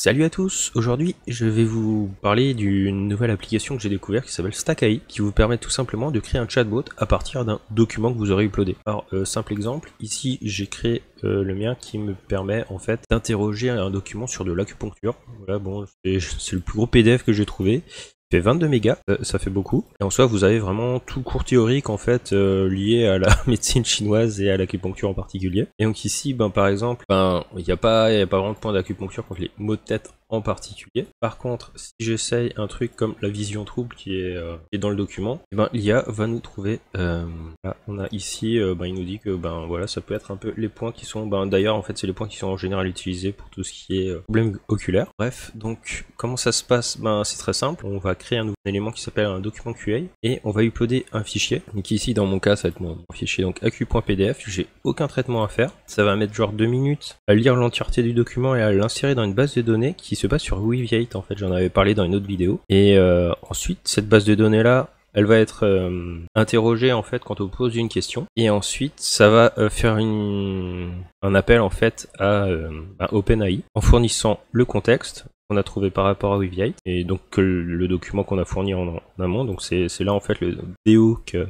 Salut à tous, aujourd'hui je vais vous parler d'une nouvelle application que j'ai découverte qui s'appelle StackAI qui vous permet tout simplement de créer un chatbot à partir d'un document que vous aurez uploadé. Alors euh, simple exemple, ici j'ai créé euh, le mien qui me permet en fait d'interroger un document sur de l'acupuncture. Voilà bon c'est le plus gros PDF que j'ai trouvé fait 22 mégas, euh, ça fait beaucoup. Et en soi, vous avez vraiment tout cours théorique en fait euh, lié à la médecine chinoise et à l'acupuncture en particulier. Et donc ici, ben par exemple, ben il n'y a pas, y a pas vraiment de point d'acupuncture contre les maux de tête particulier. Par contre, si j'essaye un truc comme la vision trouble qui est, euh, dans le document, eh ben, l'IA va nous trouver. Euh, on a ici, euh, ben, il nous dit que ben voilà, ça peut être un peu les points qui sont. Ben, D'ailleurs, en fait, c'est les points qui sont en général utilisés pour tout ce qui est problème oculaire. Bref, donc comment ça se passe ben, C'est très simple. On va créer un nouvel élément qui s'appelle un document QA et on va uploader un fichier. Donc ici, dans mon cas, ça va être mon fichier donc acu.pdf, J'ai aucun traitement à faire. Ça va mettre genre deux minutes à lire l'entièreté du document et à l'insérer dans une base de données qui se base sur Weaviate en fait, j'en avais parlé dans une autre vidéo. Et euh, ensuite, cette base de données là, elle va être euh, interrogée en fait quand on pose une question et ensuite ça va euh, faire une, un appel en fait à, OpenAI en fournissant le contexte qu'on a trouvé par rapport à Weaviate et donc le, document qu'on a fourni en, amont donc c'est là en fait le déo que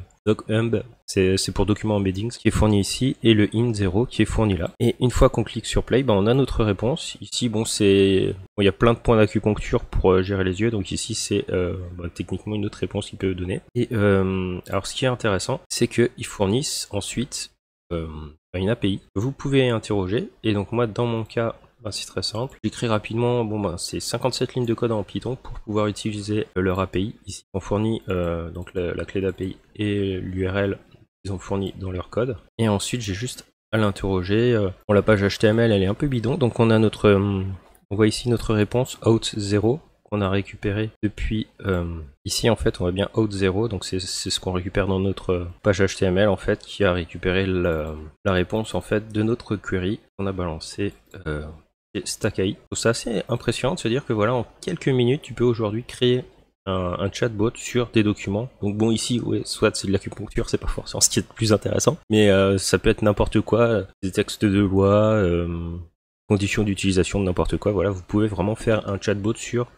c'est pour document embeddings qui est fourni ici, et le in 0 qui est fourni là. Et une fois qu'on clique sur play, ben on a notre réponse. Ici, bon, c'est il y a plein de points d'acupuncture pour euh, gérer les yeux, donc ici c'est euh, ben, techniquement une autre réponse qui peut donner. Et euh, alors, ce qui est intéressant, c'est qu'ils fournissent ensuite une API vous pouvez interroger. Et donc moi, dans mon cas, ben, c'est très simple. J'écris rapidement, bon ben c'est 57 lignes de code en Python pour pouvoir utiliser euh, leur API. Ici, on fournit euh, donc la, clé d'API et l'URL qu'ils ont fourni dans leur code. Et ensuite, j'ai juste à l'interroger. Euh, la page HTML, elle est un peu bidon, donc on a notre, on voit ici notre réponse out 0 qu'on a récupéré depuis ici en fait on voit bien out 0 donc c'est ce qu'on récupère dans notre page HTML en fait qui a récupéré la, réponse en fait de notre query qu'on a balancé c'est assez impressionnant de se dire que voilà, en quelques minutes, tu peux aujourd'hui créer un, chatbot sur des documents. Donc bon, ici, ouais, soit c'est de l'acupuncture, c'est pas forcément ce qui est le plus intéressant, mais euh, ça peut être n'importe quoi, des textes de loi, euh, conditions d'utilisation, n'importe quoi. Voilà, vous pouvez vraiment faire un chatbot sur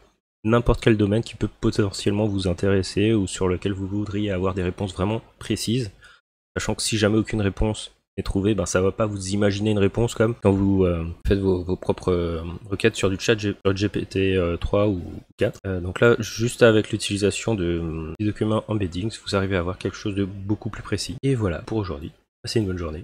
n'importe quel domaine qui peut potentiellement vous intéresser ou sur lequel vous voudriez avoir des réponses vraiment précises. Sachant que si jamais aucune réponse trouver, ben ça va pas vous imaginer une réponse comme quand vous euh, faites vos, propres euh, requêtes sur du chat GPT euh, 3 ou 4. donc là, juste avec l'utilisation de, des documents embeddings, vous arrivez à avoir quelque chose de beaucoup plus précis. Et voilà pour aujourd'hui. Passez une bonne journée.